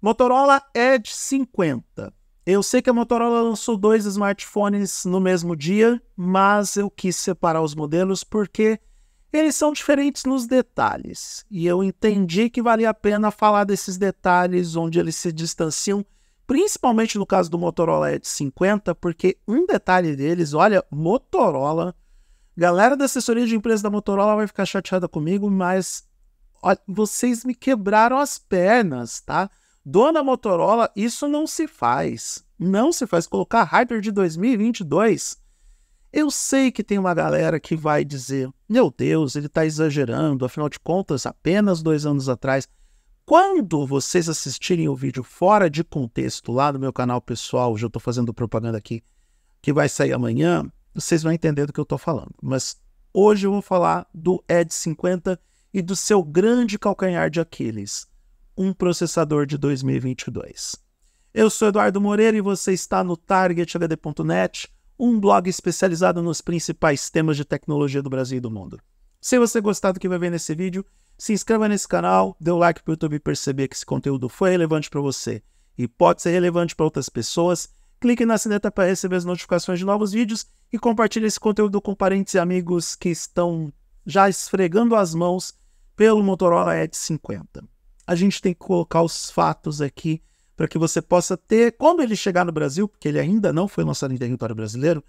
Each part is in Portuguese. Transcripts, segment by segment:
Motorola Edge 50. Eu sei que a Motorola lançou dois smartphones no mesmo dia, mas eu quis separar os modelos porque eles são diferentes nos detalhes. E eu entendi que valia a pena falar desses detalhes onde eles se distanciam, principalmente no caso do Motorola Edge 50, porque um detalhe deles, olha, Motorola. Galera da assessoria de imprensa da Motorola vai ficar chateada comigo, mas olha, vocês me quebraram as pernas, tá? Dona Motorola, isso não se faz. Não se faz. Colocar Hyper de 2022. Eu sei que tem uma galera que vai dizer: meu Deus, ele está exagerando, afinal de contas, apenas dois anos atrás. Quando vocês assistirem o vídeo fora de contexto lá no meu canal pessoal, já estou fazendo propaganda aqui, que vai sair amanhã, vocês vão entender do que eu estou falando. Mas hoje eu vou falar do Ed 50 e do seu grande calcanhar de Aquiles um processador de 2022. Eu sou Eduardo Moreira e você está no TargetHD.net, um blog especializado nos principais temas de tecnologia do Brasil e do mundo. Se você gostar do que vai ver nesse vídeo, se inscreva nesse canal, dê o um like para o YouTube perceber que esse conteúdo foi relevante para você e pode ser relevante para outras pessoas. Clique na sineta para receber as notificações de novos vídeos e compartilhe esse conteúdo com parentes e amigos que estão já esfregando as mãos pelo Motorola Edge 50 a gente tem que colocar os fatos aqui para que você possa ter, quando ele chegar no Brasil, porque ele ainda não foi lançado em território brasileiro,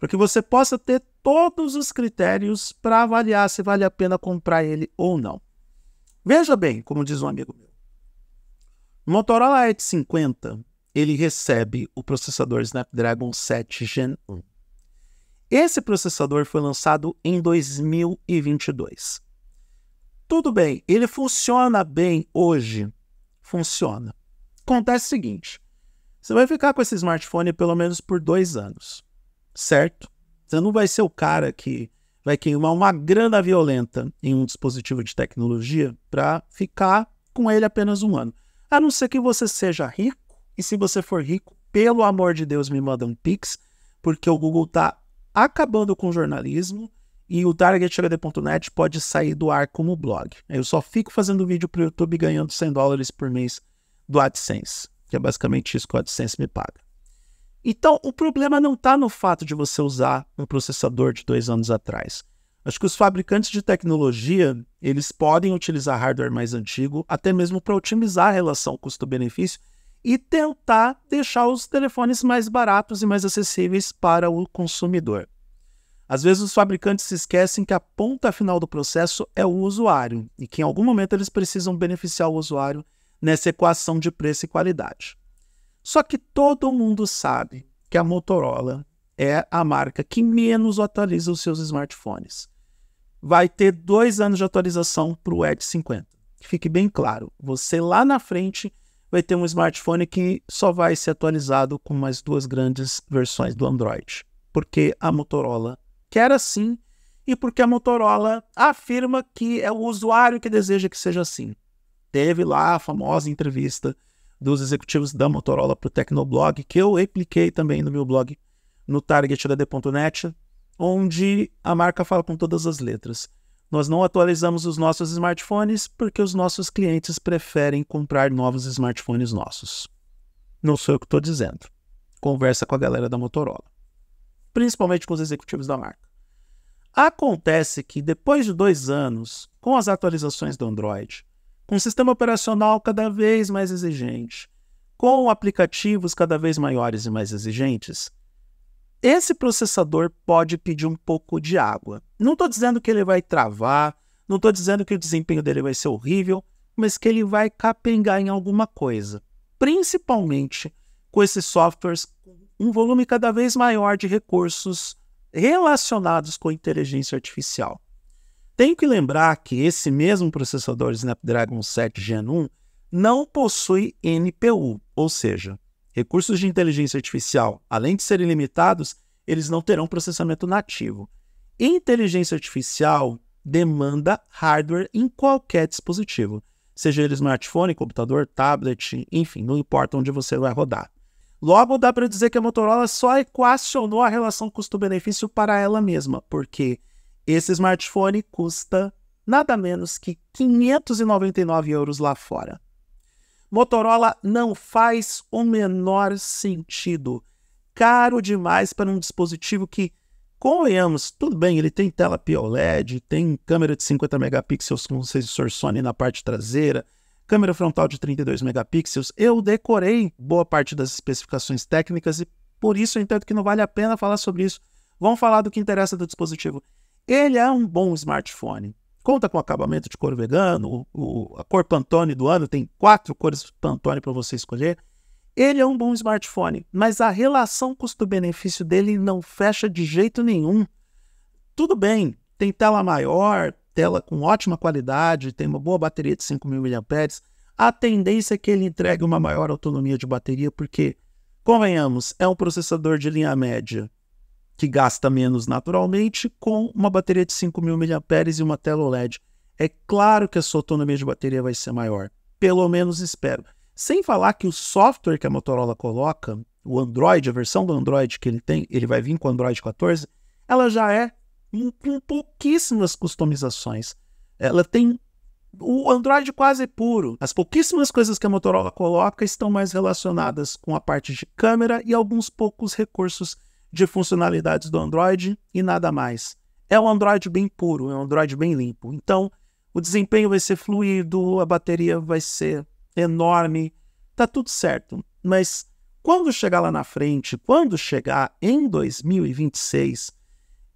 para que você possa ter todos os critérios para avaliar se vale a pena comprar ele ou não. Veja bem, como diz um amigo meu. O Motorola Edge 50, ele recebe o processador Snapdragon 7 Gen 1. Esse processador foi lançado em 2022. Tudo bem, ele funciona bem hoje. Funciona. Acontece o seguinte: você vai ficar com esse smartphone pelo menos por dois anos, certo? Você não vai ser o cara que vai queimar uma grana violenta em um dispositivo de tecnologia para ficar com ele apenas um ano. A não ser que você seja rico, e se você for rico, pelo amor de Deus, me manda um pix, porque o Google está acabando com o jornalismo, e o targethd.net pode sair do ar como blog. Eu só fico fazendo vídeo para o YouTube ganhando 100 dólares por mês do AdSense, que é basicamente isso que o AdSense me paga. Então, o problema não está no fato de você usar um processador de dois anos atrás. Acho que os fabricantes de tecnologia, eles podem utilizar hardware mais antigo, até mesmo para otimizar a relação custo-benefício e tentar deixar os telefones mais baratos e mais acessíveis para o consumidor. Às vezes os fabricantes se esquecem que a ponta final do processo é o usuário e que em algum momento eles precisam beneficiar o usuário nessa equação de preço e qualidade. Só que todo mundo sabe que a Motorola é a marca que menos atualiza os seus smartphones. Vai ter dois anos de atualização para o Edge 50. Fique bem claro, você lá na frente vai ter um smartphone que só vai ser atualizado com mais duas grandes versões do Android, porque a Motorola quer assim e porque a Motorola afirma que é o usuário que deseja que seja assim. Teve lá a famosa entrevista dos executivos da Motorola para o Tecnoblog, que eu repliquei também no meu blog, no Target onde a marca fala com todas as letras. Nós não atualizamos os nossos smartphones porque os nossos clientes preferem comprar novos smartphones nossos. Não sou eu que estou dizendo. Conversa com a galera da Motorola principalmente com os executivos da marca. Acontece que, depois de dois anos, com as atualizações do Android, com um sistema operacional cada vez mais exigente, com aplicativos cada vez maiores e mais exigentes, esse processador pode pedir um pouco de água. Não estou dizendo que ele vai travar, não estou dizendo que o desempenho dele vai ser horrível, mas que ele vai capengar em alguma coisa, principalmente com esses softwares um volume cada vez maior de recursos relacionados com inteligência artificial. Tenho que lembrar que esse mesmo processador Snapdragon 7 Gen 1 não possui NPU, ou seja, recursos de inteligência artificial, além de serem limitados, eles não terão processamento nativo. Inteligência artificial demanda hardware em qualquer dispositivo, seja ele smartphone, computador, tablet, enfim, não importa onde você vai rodar. Logo, dá para dizer que a Motorola só equacionou a relação custo-benefício para ela mesma, porque esse smartphone custa nada menos que 599 euros lá fora. Motorola não faz o menor sentido. Caro demais para um dispositivo que, convenhamos, tudo bem, ele tem tela POLED, tem câmera de 50 megapixels com sensor Sony na parte traseira, câmera frontal de 32 megapixels, eu decorei boa parte das especificações técnicas e por isso eu entendo que não vale a pena falar sobre isso. Vamos falar do que interessa do dispositivo. Ele é um bom smartphone. Conta com acabamento de couro vegano, o, a cor Pantone do ano, tem quatro cores Pantone para você escolher. Ele é um bom smartphone, mas a relação custo-benefício dele não fecha de jeito nenhum. Tudo bem, tem tela maior, tela com ótima qualidade, tem uma boa bateria de 5.000 mAh. A tendência é que ele entregue uma maior autonomia de bateria, porque, convenhamos, é um processador de linha média que gasta menos naturalmente com uma bateria de 5.000 mAh e uma tela OLED. É claro que a sua autonomia de bateria vai ser maior, pelo menos espero. Sem falar que o software que a Motorola coloca, o Android, a versão do Android que ele tem, ele vai vir com o Android 14, ela já é com pouquíssimas customizações. Ela tem o Android quase puro. As pouquíssimas coisas que a Motorola coloca estão mais relacionadas com a parte de câmera e alguns poucos recursos de funcionalidades do Android e nada mais. É um Android bem puro, é um Android bem limpo. Então, o desempenho vai ser fluido, a bateria vai ser enorme, tá tudo certo. Mas quando chegar lá na frente, quando chegar em 2026,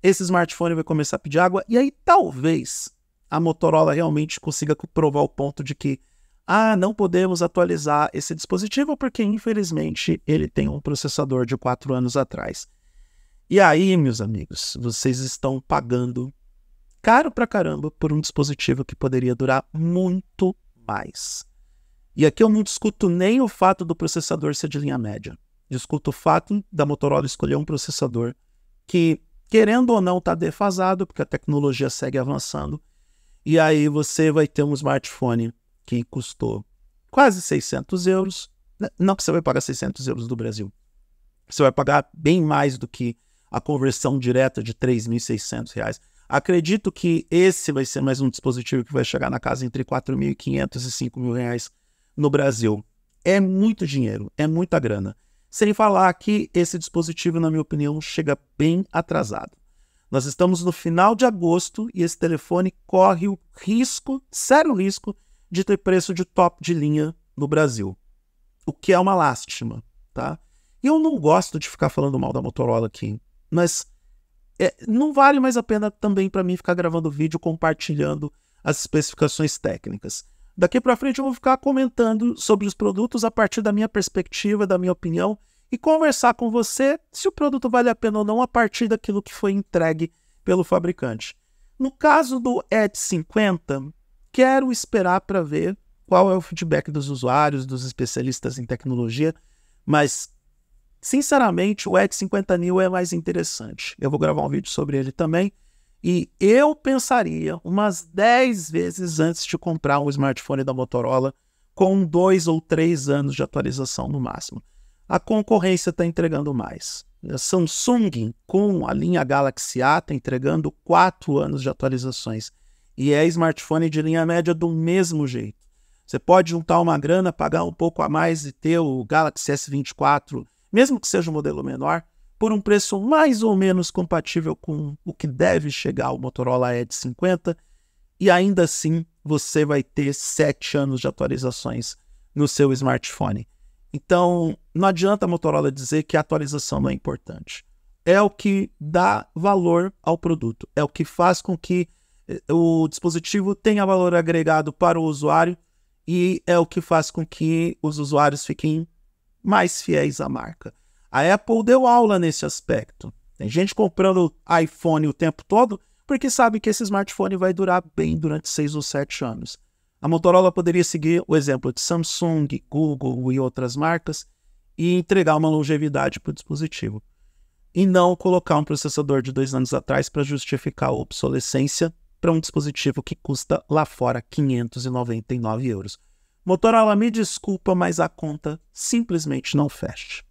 esse smartphone vai começar a pedir água, e aí talvez a Motorola realmente consiga provar o ponto de que, ah, não podemos atualizar esse dispositivo porque, infelizmente, ele tem um processador de 4 anos atrás. E aí, meus amigos, vocês estão pagando caro pra caramba por um dispositivo que poderia durar muito mais. E aqui eu não discuto nem o fato do processador ser de linha média. Discuto o fato da Motorola escolher um processador que querendo ou não, está defasado, porque a tecnologia segue avançando. E aí você vai ter um smartphone que custou quase 600 euros. Não que você vai pagar 600 euros do Brasil. Você vai pagar bem mais do que a conversão direta de 3.600 reais. Acredito que esse vai ser mais um dispositivo que vai chegar na casa entre 4.500 e 5.000 reais no Brasil. É muito dinheiro, é muita grana. Sem falar que esse dispositivo, na minha opinião, chega bem atrasado. Nós estamos no final de agosto e esse telefone corre o risco, sério risco, de ter preço de top de linha no Brasil. O que é uma lástima, tá? E eu não gosto de ficar falando mal da Motorola aqui, mas é, não vale mais a pena também para mim ficar gravando vídeo compartilhando as especificações técnicas. Daqui para frente eu vou ficar comentando sobre os produtos a partir da minha perspectiva, da minha opinião e conversar com você se o produto vale a pena ou não a partir daquilo que foi entregue pelo fabricante. No caso do Ed 50, quero esperar para ver qual é o feedback dos usuários, dos especialistas em tecnologia, mas sinceramente o Ed 50 New é mais interessante. Eu vou gravar um vídeo sobre ele também. E eu pensaria umas 10 vezes antes de comprar um smartphone da Motorola com dois ou três anos de atualização no máximo. A concorrência está entregando mais. A Samsung, com a linha Galaxy A, está entregando quatro anos de atualizações. E é smartphone de linha média do mesmo jeito. Você pode juntar uma grana, pagar um pouco a mais e ter o Galaxy S24, mesmo que seja um modelo menor, por um preço mais ou menos compatível com o que deve chegar o Motorola Edge 50 e ainda assim você vai ter 7 anos de atualizações no seu smartphone. Então, não adianta a Motorola dizer que a atualização não é importante. É o que dá valor ao produto, é o que faz com que eh, o dispositivo tenha valor agregado para o usuário e é o que faz com que os usuários fiquem mais fiéis à marca. A Apple deu aula nesse aspecto. Tem gente comprando iPhone o tempo todo porque sabe que esse smartphone vai durar bem durante seis ou sete anos. A Motorola poderia seguir o exemplo de Samsung, Google e outras marcas e entregar uma longevidade para o dispositivo. E não colocar um processador de dois anos atrás para justificar a obsolescência para um dispositivo que custa lá fora 599 euros. Motorola, me desculpa, mas a conta simplesmente não fecha.